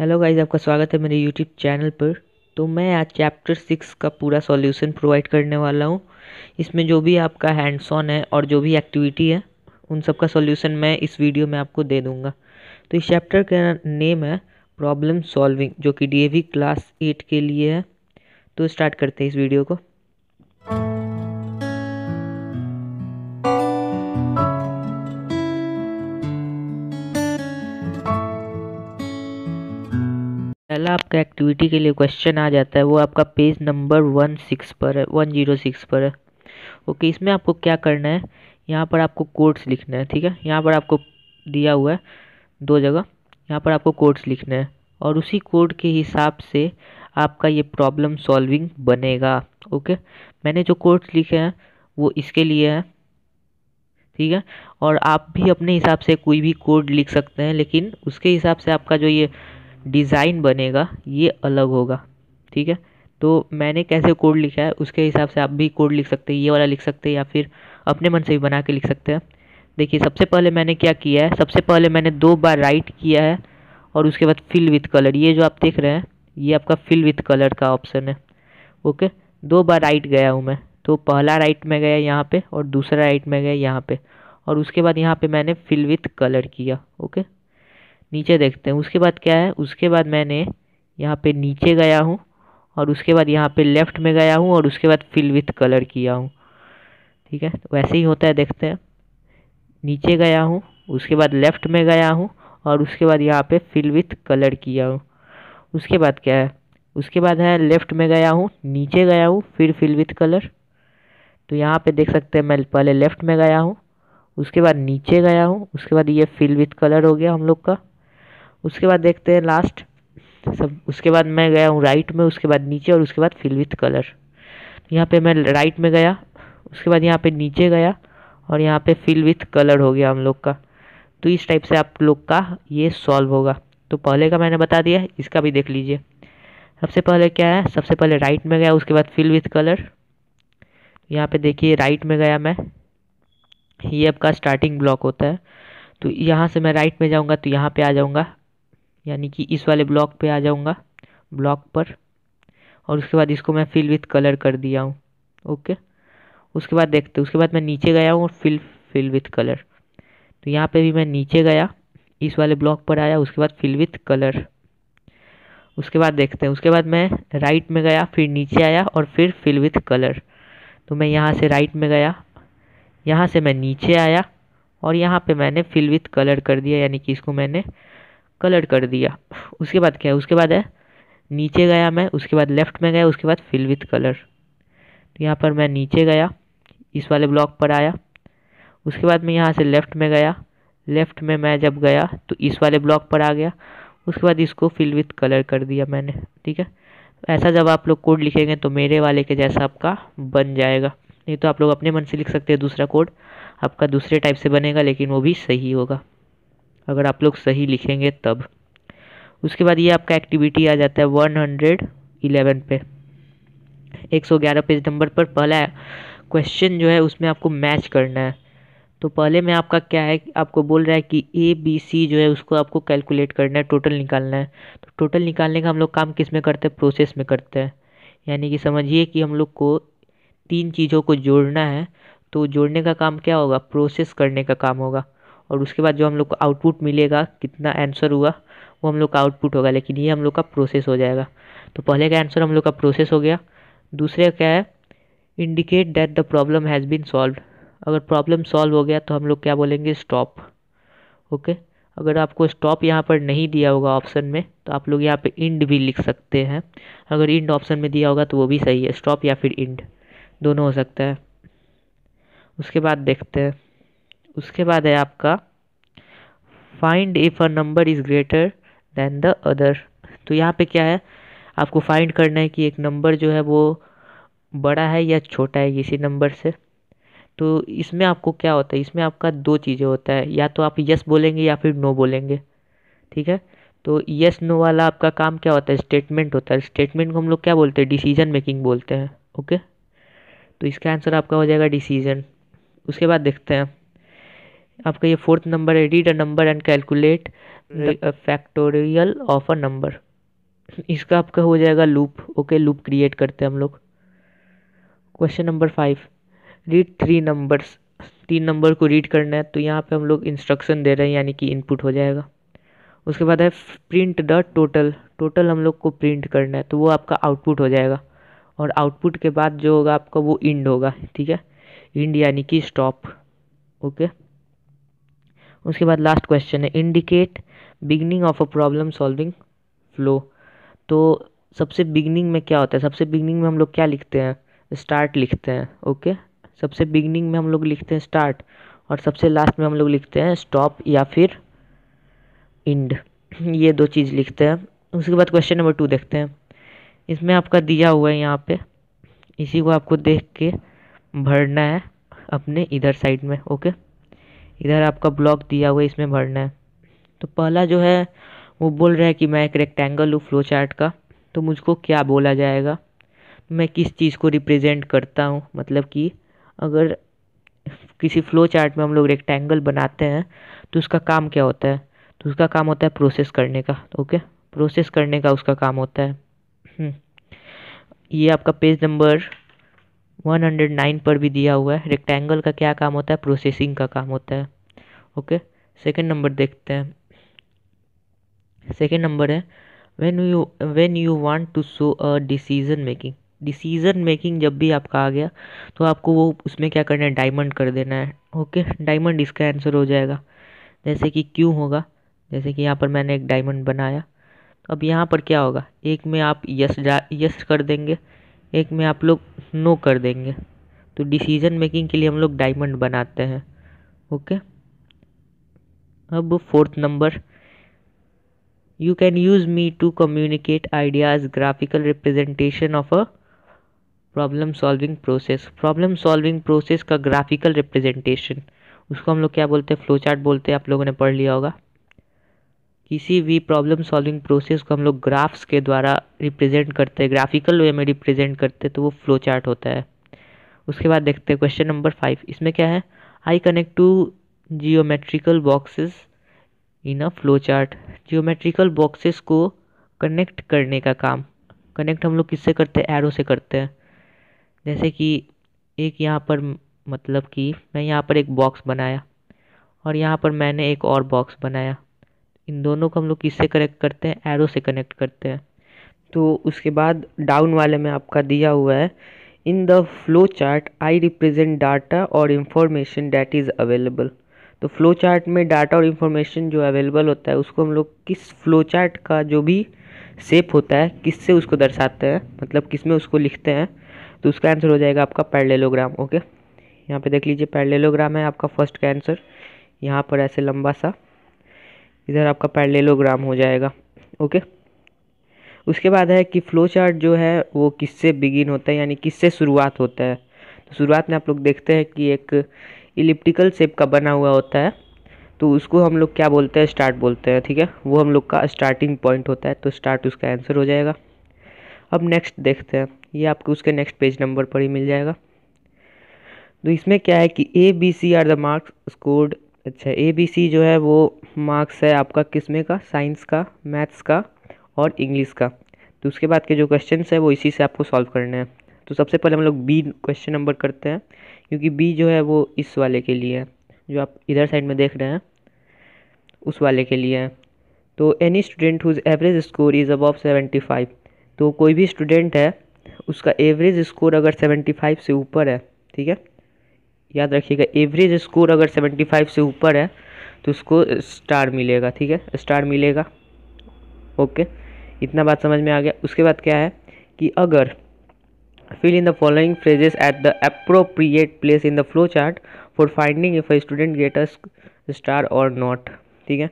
Hello guys आपका स्वागत है मेरे यूट्यूब चैनल पर तो मैं आज चैप्टर सिक्स का पूरा सॉल्यूशन प्रोवाइड करने वाला हूँ इसमें जो भी आपका हैंड्स ऑन है और जो भी एक्टिविटी है उन सब का सॉल्यूशन मैं इस वीडियो में आपको दे दूँगा तो इस चैप्टर का नेम है प्रॉब्लम सॉल्विंग जो कि डी क्लास एट के लिए है तो स्टार्ट करते हैं इस वीडियो को पहला आपका एक्टिविटी के लिए क्वेश्चन आ जाता है वो आपका पेज नंबर वन सिक्स पर है वन जीरो सिक्स पर है ओके इसमें आपको क्या करना है यहाँ पर आपको कोड्स लिखना है ठीक है यहाँ पर आपको दिया हुआ है दो जगह यहाँ पर आपको कोड्स लिखना है और उसी कोड के हिसाब से आपका ये प्रॉब्लम सॉल्विंग बनेगा ओके मैंने जो कोड्स लिखे हैं वो इसके लिए है ठीक है और आप भी अपने हिसाब से कोई भी कोड लिख सकते हैं लेकिन उसके हिसाब से आपका जो ये डिज़ाइन बनेगा ये अलग होगा ठीक है तो मैंने कैसे कोड लिखा है उसके हिसाब से आप भी कोड लिख सकते हैं ये वाला लिख सकते हैं या फिर अपने मन से भी बना के लिख सकते हैं देखिए सबसे पहले मैंने क्या किया है सबसे पहले मैंने दो बार राइट किया है और उसके बाद फिल विथ कलर ये जो आप देख रहे हैं ये आपका फिल विथ कलर का ऑप्शन है ओके दो बार राइट गया हूँ मैं तो पहला राइट में गया यहाँ पर और दूसरा राइट में गया यहाँ पर और उसके बाद यहाँ पर मैंने फिल विथ कलर किया ओके नीचे देखते हैं उसके बाद क्या है उसके बाद मैंने यहाँ पे नीचे गया हूँ और उसके बाद यहाँ पे लेफ़्ट में गया हूँ और उसके बाद फिल विथ कलर किया हूँ ठीक है वैसे ही होता है देखते हैं नीचे गया हूँ उसके बाद लेफ़्ट में गया हूँ और उसके बाद यहाँ पे फिल विथ कलर किया हूँ उसके बाद क्या है उसके बाद है लेफ़्ट में गया हूँ नीचे गया हूँ फिर फिल विथ कलर तो यहाँ पर देख सकते हैं मैं पहले लेफ़्ट में गया हूँ उसके बाद नीचे गया हूँ उसके बाद ये फिल विथ कलर हो गया हम लोग का उसके बाद देखते हैं लास्ट सब उसके बाद मैं गया हूँ राइट में उसके बाद नीचे और उसके बाद फिल विथ कलर यहाँ पे मैं राइट में गया उसके बाद यहाँ पे नीचे गया और यहाँ पे फिल विथ कलर हो गया हम लोग का तो इस टाइप से आप लोग का ये सॉल्व होगा तो पहले का मैंने बता दिया इसका भी देख लीजिए सबसे पहले क्या है सबसे पहले राइट में गया उसके बाद फिल विथ कलर यहाँ पे देखिए राइट में गया मैं ये आपका स्टार्टिंग ब्लॉक होता है तो यहाँ से मैं राइट में जाऊँगा तो यहाँ पे आ जाऊँगा यानी कि इस वाले ब्लॉक पे आ जाऊँगा ब्लॉक पर और उसके बाद इसको मैं फिल विथ कलर कर दिया हूँ ओके उसके बाद देखते उसके बाद मैं नीचे गया हूँ और फिल फिल विथ कलर तो यहाँ पे भी मैं नीचे गया इस वाले ब्लॉक पर आया उसके बाद फिल विथ कलर उसके बाद देखते हैं उसके बाद मैं राइट में गया फिर नीचे आया और फिर फिल विथ कलर तो मैं यहाँ से राइट में गया यहाँ से मैं नीचे आया और यहाँ पे मैंने फिल विथ कलर कर दिया यानी कि इसको मैंने कलर कर दिया उसके बाद क्या है उसके बाद है नीचे गया मैं उसके बाद लेफ्ट में गया उसके बाद फिल विथ कलर तो यहाँ पर मैं नीचे गया इस वाले ब्लॉक पर आया उसके बाद मैं यहाँ से लेफ़्ट में गया लेफ़्ट में मैं जब गया तो इस वाले ब्लॉक पर आ गया उसके बाद इसको फिल विथ कलर कर दिया मैंने ठीक है ऐसा जब आप लोग कोड लिखेंगे तो मेरे वाले के जैसा आपका बन जाएगा नहीं तो आप लोग अपने मन से लिख सकते हैं दूसरा कोड आपका दूसरे टाइप से बनेगा लेकिन वो भी सही होगा अगर आप लोग सही लिखेंगे तब उसके बाद ये आपका एक्टिविटी आ जाता है वन हंड्रेड इलेवन पे एक सौ ग्यारह पेज नंबर पर पहला क्वेश्चन जो है उसमें आपको मैच करना है तो पहले में आपका क्या है आपको बोल रहा है कि ए बी सी जो है उसको आपको कैलकुलेट करना है टोटल निकालना है तो टोटल निकालने का हम लोग काम किस में करते हैं प्रोसेस में करते हैं यानी कि समझिए कि हम लोग को तीन चीज़ों को जोड़ना है तो जोड़ने का काम क्या होगा प्रोसेस करने का काम होगा और उसके बाद जो हम लोग को आउटपुट मिलेगा कितना आंसर हुआ वो हम लोग का आउटपुट होगा लेकिन ये हम लोग का प्रोसेस हो जाएगा तो पहले का आंसर हम लोग का प्रोसेस हो गया दूसरे क्या है indicate that the problem has been solve अगर प्रॉब्लम सॉल्व हो गया तो हम लोग क्या बोलेंगे स्टॉप ओके अगर आपको स्टॉप यहाँ पर नहीं दिया होगा ऑप्शन में तो आप लोग यहाँ पे इंड भी लिख सकते हैं अगर इंड ऑप्शन में दिया होगा तो वो भी सही है स्टॉप या फिर इंड दोनों हो सकता है उसके बाद देखते हैं उसके बाद है आपका find if a number is greater than the other तो यहाँ पे क्या है आपको फाइंड करना है कि एक नंबर जो है वो बड़ा है या छोटा है किसी नंबर से तो इसमें आपको क्या होता है इसमें आपका दो चीज़ें होता है या तो आप यस बोलेंगे या फिर नो बोलेंगे ठीक है तो यस नो वाला आपका काम क्या होता है स्टेटमेंट होता है स्टेटमेंट को हम लोग क्या बोलते हैं डिसीजन मेकिंग बोलते हैं ओके तो इसका आंसर आपका हो जाएगा डिसीजन उसके बाद देखते हैं आपका ये फोर्थ नंबर है read a number and calculate factorial of a number इसका आपका हो जाएगा लूप ओके लूप क्रिएट करते हैं हम लोग question number five read three numbers तीन नंबर को रीड करना है तो यहाँ पे हम लोग इंस्ट्रक्शन दे रहे हैं यानी कि इनपुट हो जाएगा उसके बाद है प्रिंट द टोटल टोटल हम लोग को प्रिंट करना है तो वो आपका आउटपुट हो जाएगा और आउटपुट के बाद जो होगा आपका वो इंड होगा ठीक है इंड यानी कि स्टॉप ओके उसके बाद लास्ट क्वेश्चन है indicate beginning of a problem solving flow तो सबसे बिगनिंग में क्या होता है सबसे बिगनिंग में हम लोग क्या लिखते हैं स्टार्ट लिखते हैं ओके सबसे बिगनिंग में हम लोग लिखते हैं स्टार्ट और सबसे लास्ट में हम लोग लिखते हैं स्टॉप या फिर इंड ये दो चीज़ लिखते हैं उसके बाद क्वेश्चन नंबर टू देखते हैं इसमें आपका दिया हुआ है यहाँ पे इसी को आपको देख के भरना है अपने इधर साइड में ओके इधर आपका ब्लॉक दिया हुआ है इसमें भरना है तो पहला जो है वो बोल रहा है कि मैं एक रेक्टेंगल हूँ फ्लो चार्ट का तो मुझको क्या बोला जाएगा मैं किस चीज़ को रिप्रेजेंट करता हूँ मतलब कि अगर किसी फ्लो चार्ट में हम लोग रेक्टेंगल बनाते हैं तो उसका काम क्या होता है तो उसका काम होता है प्रोसेस करने का ओके प्रोसेस करने का उसका काम होता है हम्म। ये आपका पेज नंबर 109 पर भी दिया हुआ है रेक्टेंगल का क्या काम होता है प्रोसेसिंग का काम होता है ओके सेकेंड नंबर देखते हैं सेकेंड नंबर है when you when you want to show a decision making decision making जब भी आपका आ गया तो आपको वो उसमें क्या करना है डायमंड कर देना है ओके डायमंड इसका आंसर हो जाएगा जैसे कि क्यों होगा जैसे कि यहाँ पर मैंने एक डायमंड बनाया तो अब यहाँ पर क्या होगा एक में आप यस यस कर देंगे एक में आप लोग नो कर देंगे तो डिसीजन मेकिंग के लिए हम लोग डायमंड बनाते हैं ओके अब fourth number you can use me to communicate ideas graphical representation of a problem solving process problem solving process का ग्राफिकल रिप्रेजेंटेशन उसको हम लोग क्या बोलते हैं फ्लो चार्ट बोलते हैं आप लोगों ने पढ़ लिया होगा किसी भी प्रॉब्लम सॉल्विंग प्रोसेस को हम लोग ग्राफ्स के द्वारा रिप्रेजेंट करते हैं ग्राफिकल वे में रिप्रेजेंट करते हैं तो वो फ्लो चार्ट होता है उसके बाद देखते हैं क्वेश्चन नंबर फाइव इसमें क्या है I connect to geometrical boxes in a flow chart geometrical boxes को कनेक्ट करने का काम कनेक्ट हम लोग किससे करते हैं एरो से करते हैं जैसे कि एक यहाँ पर मतलब कि मैं यहाँ पर एक बॉक्स बनाया और यहाँ पर मैंने एक और बॉक्स बनाया इन दोनों को हम लोग किससे कनेक्ट करते हैं एरो से कनेक्ट करते हैं तो उसके बाद डाउन वाले में आपका दिया हुआ है in the flow chart I represent data और इंफॉर्मेशन डैट इज़ अवेलेबल तो फ्लो चार्ट में डाटा और इन्फॉर्मेशन जो अवेलेबल होता है उसको हम लोग किस फ्लो चार्ट का जो भी सेप होता है किससे उसको दर्शाते हैं मतलब किस में उसको लिखते हैं तो उसका आंसर हो जाएगा आपका पैरलेलोग्राम ओके यहाँ पे देख लीजिए पैरलेलोग्राम है आपका फर्स्ट का आंसर यहाँ पर ऐसे लंबा सा इधर आपका पैरलेलोग्राम हो जाएगा ओके उसके बाद है कि फ्लो चार्ट जो है वो किससे बिगिन होता है यानी किससे शुरुआत होता है तो शुरुआत में आप लोग देखते हैं कि एक इलिप्टिकल शेप का बना हुआ होता है तो उसको हम लोग क्या बोलते हैं स्टार्ट बोलते हैं ठीक है वो हम लोग का स्टार्टिंग पॉइंट होता है तो स्टार्ट उसका आंसर हो जाएगा अब नेक्स्ट देखते हैं ये आपको उसके नेक्स्ट पेज नंबर पर ही मिल जाएगा तो इसमें क्या है कि A B C are the marks scored अच्छा ए बी सी जो है वो मार्क्स है आपका किस में का साइंस का मैथ्स का और इंग्लिश का तो उसके बाद के जो क्वेश्चन है वो इसी से आपको सॉल्व करने हैं तो सबसे पहले हम लोग बी क्वेश्चन नंबर करते हैं क्योंकि बी जो है वो इस वाले के लिए है जो आप इधर साइड में देख रहे हैं उस वाले के लिए है तो any student whose average score is above seventy five तो कोई भी स्टूडेंट है उसका एवरेज स्कोर अगर सेवेंटी फाइव से ऊपर है ठीक है याद रखिएगा एवरेज स्कोर अगर 75 से ऊपर है तो उसको स्टार मिलेगा ठीक है स्टार मिलेगा ओके इतना बात समझ में आ गया उसके बाद क्या है कि अगर in the following phrases at the appropriate place in the flow chart for finding if a student get a star or not ठीक है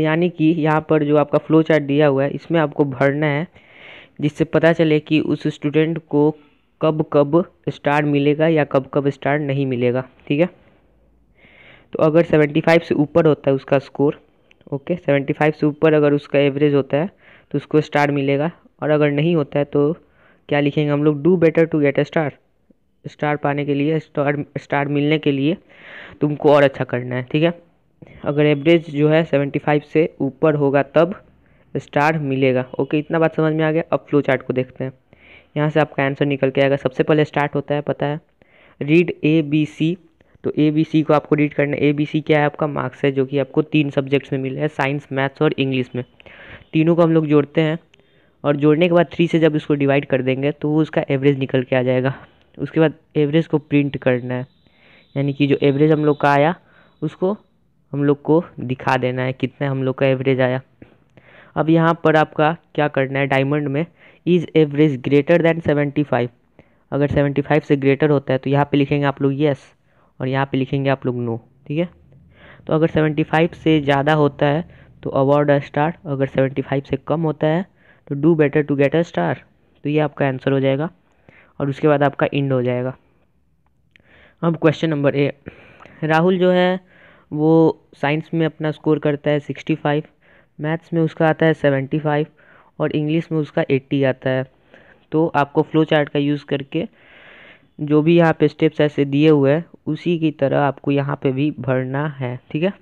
यानी कि यहाँ पर जो आपका फ्लो चार्ट दिया हुआ है इसमें आपको भरना है जिससे पता चले कि उस स्टूडेंट को कब कब स्टार मिलेगा या कब कब स्टार नहीं मिलेगा ठीक है तो अगर 75 से ऊपर होता है उसका स्कोर ओके 75 से ऊपर अगर उसका एवरेज होता है तो उसको स्टार मिलेगा और अगर नहीं होता है तो क्या लिखेंगे हम लोग do better to get a star star पाने के लिए स्टार स्टार मिलने के लिए तुमको और अच्छा करना है ठीक है अगर एवरेज जो है 75 से ऊपर होगा तब स्टार मिलेगा ओके इतना बात समझ में आ गया अब फ्लो चार्ट को देखते हैं यहाँ से आपका आंसर निकल के आएगा सबसे पहले स्टार्ट होता है पता है रीड ए बी सी तो ए बी सी को आपको रीड करना है ए बी सी क्या है आपका मार्क्स है जो कि आपको तीन सब्जेक्ट्स में मिले हैं साइंस मैथ्स और इंग्लिश में तीनों को हम लोग जोड़ते हैं और जोड़ने के बाद थ्री से जब इसको डिवाइड कर देंगे तो उसका एवरेज निकल के आ जाएगा उसके बाद एवरेज को प्रिंट करना है यानी कि जो एवरेज हम लोग का आया उसको हम लोग को दिखा देना है कितना हम लोग का एवरेज आया अब यहाँ पर आपका क्या करना है डायमंड में is average greater than seventy five अगर सेवेंटी फाइव से ग्रेटर होता है तो यहाँ पे लिखेंगे आप लोग येस और यहाँ पे लिखेंगे आप लोग नो ठीक है तो अगर सेवेंटी फाइव से ज़्यादा होता है तो अवार्ड अ स्टार अगर सेवेंटी फाइव से कम होता है तो do better to get a star तो ये आपका आंसर हो जाएगा और उसके बाद आपका इंड हो जाएगा अब क्वेश्चन नंबर ए राहुल जो है वो साइंस में अपना स्कोर करता है सिक्सटी फाइव मैथ्स में उसका आता है सेवेंटी फाइव और इंग्लिश में उसका एट्टी आता है तो आपको फ्लो चार्ट का यूज़ करके जो भी यहाँ पे स्टेप्स ऐसे दिए हुए हैं उसी की तरह आपको यहाँ पे भी भरना है ठीक है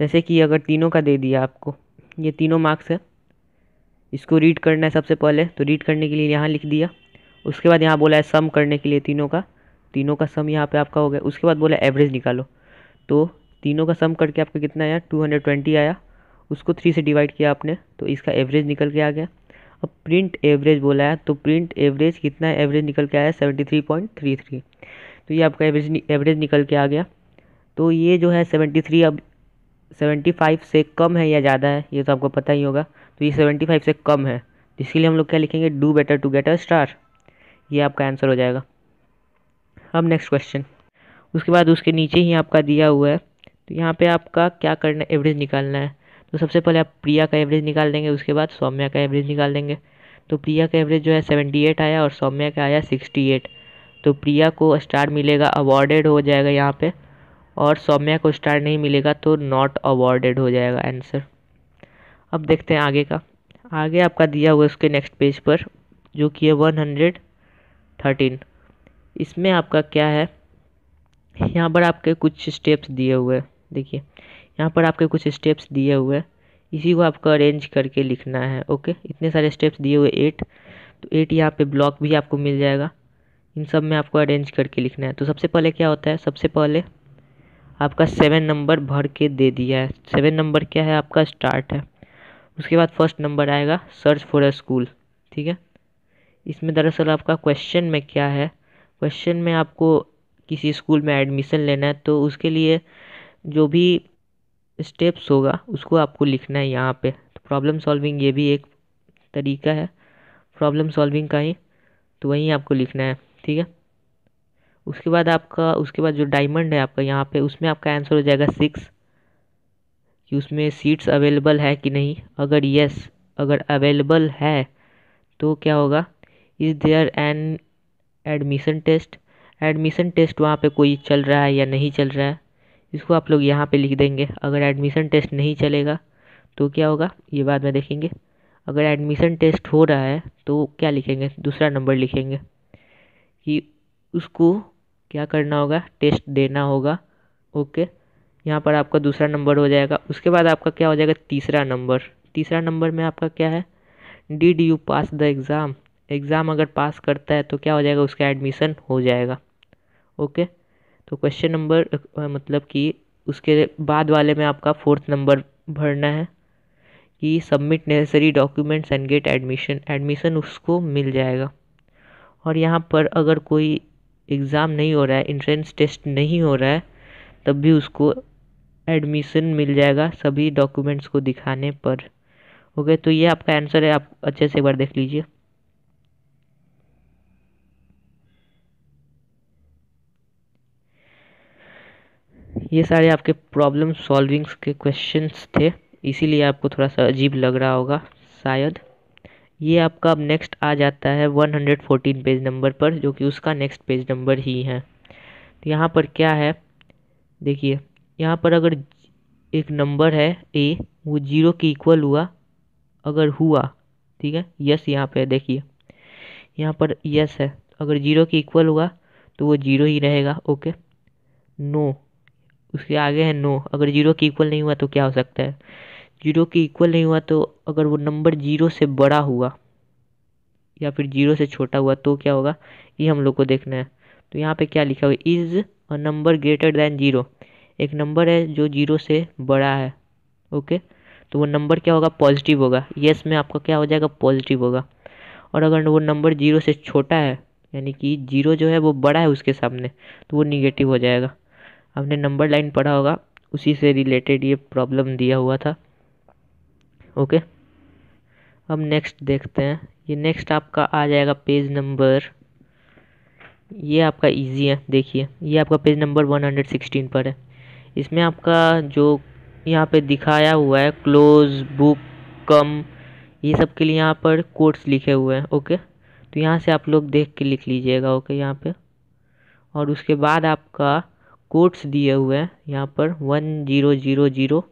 जैसे कि अगर तीनों का दे दिया आपको ये तीनों मार्क्स है इसको रीड करना है सबसे पहले तो रीड करने के लिए यहाँ लिख दिया उसके बाद यहाँ बोला है सम करने के लिए तीनों का तीनों का सम यहाँ पर आपका हो गया उसके बाद बोला एवरेज निकालो तो तीनों का सम करके आपका कितना आया टू हंड्रेड ट्वेंटी आया उसको थ्री से डिवाइड किया आपने तो इसका एवरेज निकल के आ गया अब प्रिंट एवरेज बोला है तो प्रिंट एवरेज कितना एवरेज निकल के आया seventy three point three three तो ये आपका एवरेज एवरेज निकल के आ गया तो ये जो है 73 थ्री अब 75 फाइव से कम है या ज़्यादा है ये तो आपको पता ही होगा तो ये 75 फाइव से कम है इसके लिए हम लोग क्या लिखेंगे do better to get a star ये आपका आंसर हो जाएगा अब नेक्स्ट क्वेश्चन उसके बाद उसके नीचे ही आपका दिया हुआ है तो यहाँ पे आपका क्या करना एवरेज निकालना है तो सबसे पहले आप प्रिया का एवरेज निकाल देंगे उसके बाद सौम्या का एवरेज निकाल देंगे तो प्रिया का एवरेज जो है सेवेंटी एट आया और सौम्या का आया सिक्सटी एट तो प्रिया को स्टार मिलेगा अवार्डेड हो जाएगा यहाँ पे और सौम्या को स्टार नहीं मिलेगा तो नॉट अवॉर्डेड हो जाएगा आंसर अब देखते हैं आगे का आगे आपका दिया हुआ उसके नेक्स्ट पेज पर जो कि है वन हंड्रेड थर्टीन इसमें आपका क्या है यहाँ पर आपके कुछ स्टेप्स दिए हुए हैं देखिए यहाँ पर आपके कुछ स्टेप्स दिए हुए हैं इसी को आपको अरेंज करके लिखना है ओके इतने सारे स्टेप्स दिए हुए एट तो एट यहाँ पे ब्लॉक भी आपको मिल जाएगा इन सब में आपको अरेंज करके लिखना है तो सबसे पहले क्या होता है सबसे पहले आपका सेवन नंबर भर के दे दिया है सेवन नंबर क्या है आपका स्टार्ट है उसके बाद फर्स्ट नंबर आएगा सर्च फॉर अ स्कूल ठीक है इसमें दरअसल आपका क्वेश्चन में क्या है क्वेश्चन में आपको किसी स्कूल में एडमिशन लेना है तो उसके लिए जो भी स्टेप्स होगा उसको आपको लिखना है यहाँ पे तो प्रॉब्लम सॉल्विंग ये भी एक तरीका है प्रॉब्लम सॉल्विंग का ही तो वहीं आपको लिखना है ठीक है उसके बाद आपका उसके बाद जो डायमंड है आपका यहाँ पे उसमें आपका आंसर हो जाएगा सिक्स कि उसमें सीट्स अवेलेबल है कि नहीं अगर यस अगर अवेलेबल है तो क्या होगा is there an admission test admission test वहाँ पे कोई चल रहा है या नहीं चल रहा है इसको आप लोग यहाँ पे लिख देंगे अगर एडमिशन टेस्ट नहीं चलेगा तो क्या होगा ये बाद में देखेंगे अगर एडमिशन टेस्ट हो रहा है तो क्या लिखेंगे दूसरा नंबर लिखेंगे कि उसको क्या करना होगा टेस्ट देना होगा ओके यहाँ पर आपका दूसरा नंबर हो जाएगा उसके बाद आपका क्या हो जाएगा तीसरा नंबर तीसरा नंबर में आपका क्या है did you pass the exam exam अगर पास करता है तो क्या हो जाएगा उसका एडमिशन हो जाएगा ओके तो क्वेश्चन नंबर मतलब कि उसके बाद वाले में आपका फोर्थ नंबर भरना है कि submit necessary documents and get admission admission उसको मिल जाएगा और यहाँ पर अगर कोई एग्ज़ाम नहीं हो रहा है इंट्रेंस टेस्ट नहीं हो रहा है तब भी उसको एडमिशन मिल जाएगा सभी डॉक्यूमेंट्स को दिखाने पर ओके तो ये आपका आंसर है आप अच्छे से एक बार देख लीजिए ये सारे आपके प्रॉब्लम सॉल्विंग्स के क्वेश्चंस थे इसीलिए आपको थोड़ा सा अजीब लग रहा होगा शायद ये आपका अब नेक्स्ट आ जाता है 114 पेज नंबर पर जो कि उसका नेक्स्ट पेज नंबर ही है तो यहाँ पर क्या है देखिए यहाँ पर अगर एक नंबर है ए वो जीरो के इक्वल हुआ अगर हुआ ठीक है यस यहाँ पर देखिए यहाँ पर यस है अगर जीरो के इक्वल हुआ तो वो जीरो ही रहेगा ओके नो उसके आगे है नो अगर जीरो के इक्वल नहीं हुआ तो क्या हो सकता है जीरो के इक्वल नहीं हुआ तो अगर वो नंबर जीरो से बड़ा हुआ या फिर जीरो से छोटा हुआ तो क्या होगा ये हम लोग को देखना है तो यहाँ पे क्या लिखा हुआ is a number greater than zero एक नंबर है जो जीरो से बड़ा है ओके तो वो नंबर क्या होगा पॉजिटिव होगा येस में आपका क्या हो जाएगा पॉजिटिव होगा और अगर वो नंबर जीरो से छोटा है यानी कि जीरो जो है वो बड़ा है उसके सामने तो वो निगेटिव हो जाएगा आपने नंबर लाइन पढ़ा होगा उसी से रिलेटेड ये प्रॉब्लम दिया हुआ था ओके अब नेक्स्ट देखते हैं ये नेक्स्ट आपका आ जाएगा पेज नंबर ये आपका इजी है देखिए ये आपका पेज नंबर 116 पर है इसमें आपका जो यहाँ पे दिखाया हुआ है क्लोज बुक कम ये सब के लिए यहाँ पर कोड्स लिखे हुए हैं ओके तो यहाँ से आप लोग देख के लिख लीजिएगा ओके यहाँ पे और उसके बाद आपका कोड्स दिए हुए हैं यहाँ पर वन जीरो जीरो जीरो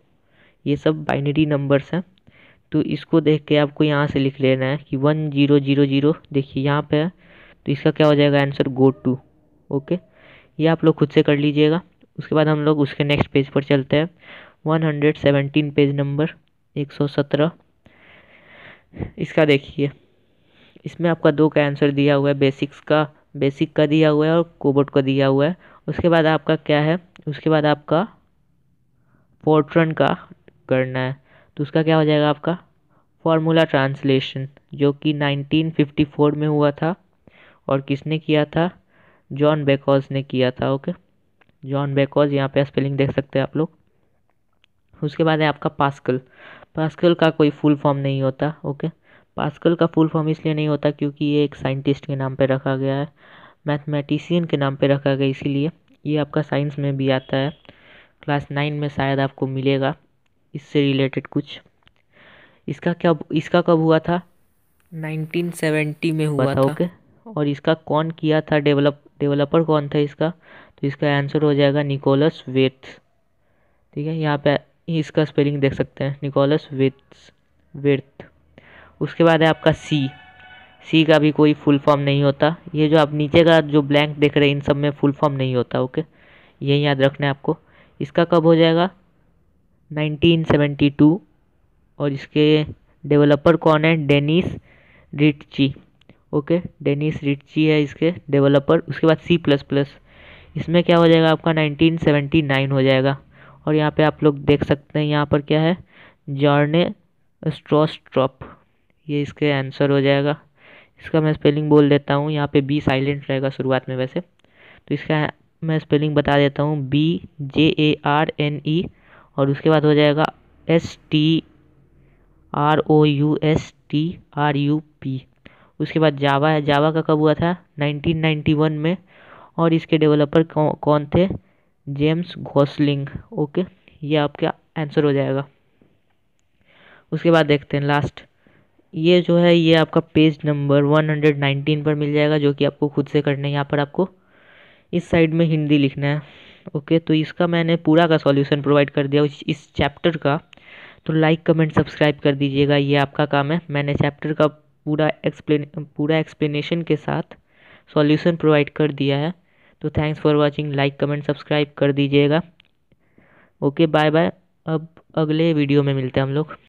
ये सब बाइनरी नंबर्स हैं तो इसको देख के आपको यहाँ से लिख लेना है कि वन जीरो जीरो जीरो देखिए यहाँ पे है तो इसका क्या हो जाएगा आंसर गो टू ओके ये आप लोग खुद से कर लीजिएगा उसके बाद हम लोग उसके नेक्स्ट पेज पर चलते हैं one hundred seventeen page number एक सौ सत्रह इसका देखिए इसमें आपका दो का आंसर दिया हुआ है बेसिक्स का बेसिक का दिया हुआ है और कोबोट का दिया हुआ है उसके बाद आपका क्या है उसके बाद आपका पोर्ट्रन का करना है तो उसका क्या हो जाएगा आपका फार्मूला ट्रांसलेशन जो कि 1954 में हुआ था और किसने किया था जॉन बेकॉज ने किया था ओके जॉन बेकॉज यहाँ पे स्पेलिंग देख सकते हैं आप लोग उसके बाद है आपका पास्कल पास्कल का कोई फुल फॉर्म नहीं होता ओके पास्कल का फुल फॉर्म इसलिए नहीं होता क्योंकि ये एक साइंटिस्ट के नाम पे रखा गया है मैथमेटिशियन के नाम पे रखा गया इसीलिए ये आपका साइंस में भी आता है क्लास नाइन में शायद आपको मिलेगा इससे रिलेटेड कुछ इसका क्या इसका कब हुआ था 1970 में हुआ था ओके और इसका कौन किया था डेवलप डेवलपर कौन था इसका तो इसका आंसर हो जाएगा निकोलस वेट्स ठीक है यहाँ पे इसका स्पेलिंग देख सकते हैं निकोलस वेट्स वेर्थ उसके बाद है आपका सी सी का भी कोई फुल फॉर्म नहीं होता ये जो आप नीचे का जो ब्लैंक देख रहे हैं इन सब में फुल फॉर्म नहीं होता ओके ये याद रखना है आपको इसका कब हो जाएगा 1972 और इसके डेवलपर कौन है Dennis Ritchie okay Dennis Ritchie है इसके डेवलपर उसके बाद सी प्लस प्लस इसमें क्या हो जाएगा आपका 1979 हो जाएगा और यहाँ पे आप लोग देख सकते हैं यहाँ पर क्या है जॉर्ने स्ट्रॉस्ट्रॉप ये इसके आंसर हो जाएगा इसका मैं स्पेलिंग बोल देता हूँ यहाँ पे बी साइलेंट रहेगा शुरुआत में वैसे तो इसका मैं स्पेलिंग बता देता हूँ B J A R N E और उसके बाद हो जाएगा S T R O U S T R U P उसके बाद जावा है जावा का कब हुआ था 1991 में और इसके डेवलपर कौ, कौन थे जेम्स घोसलिंग ओके ये आपका आंसर हो जाएगा उसके बाद देखते हैं लास्ट ये जो है ये आपका पेज नंबर 119 पर मिल जाएगा जो कि आपको खुद से करना है यहाँ पर आपको इस साइड में हिंदी लिखना है ओके तो इसका मैंने पूरा का सॉल्यूशन प्रोवाइड कर दिया इस चैप्टर का तो लाइक कमेंट सब्सक्राइब कर दीजिएगा ये आपका काम है मैंने चैप्टर का पूरा एक्सप्लेन पूरा एक्सप्लेनेशन के साथ सॉल्यूशन प्रोवाइड कर दिया है तो thanks for watching like comment subscribe कर दीजिएगा ओके बाय बाय अब अगले वीडियो में मिलते हैं हम लोग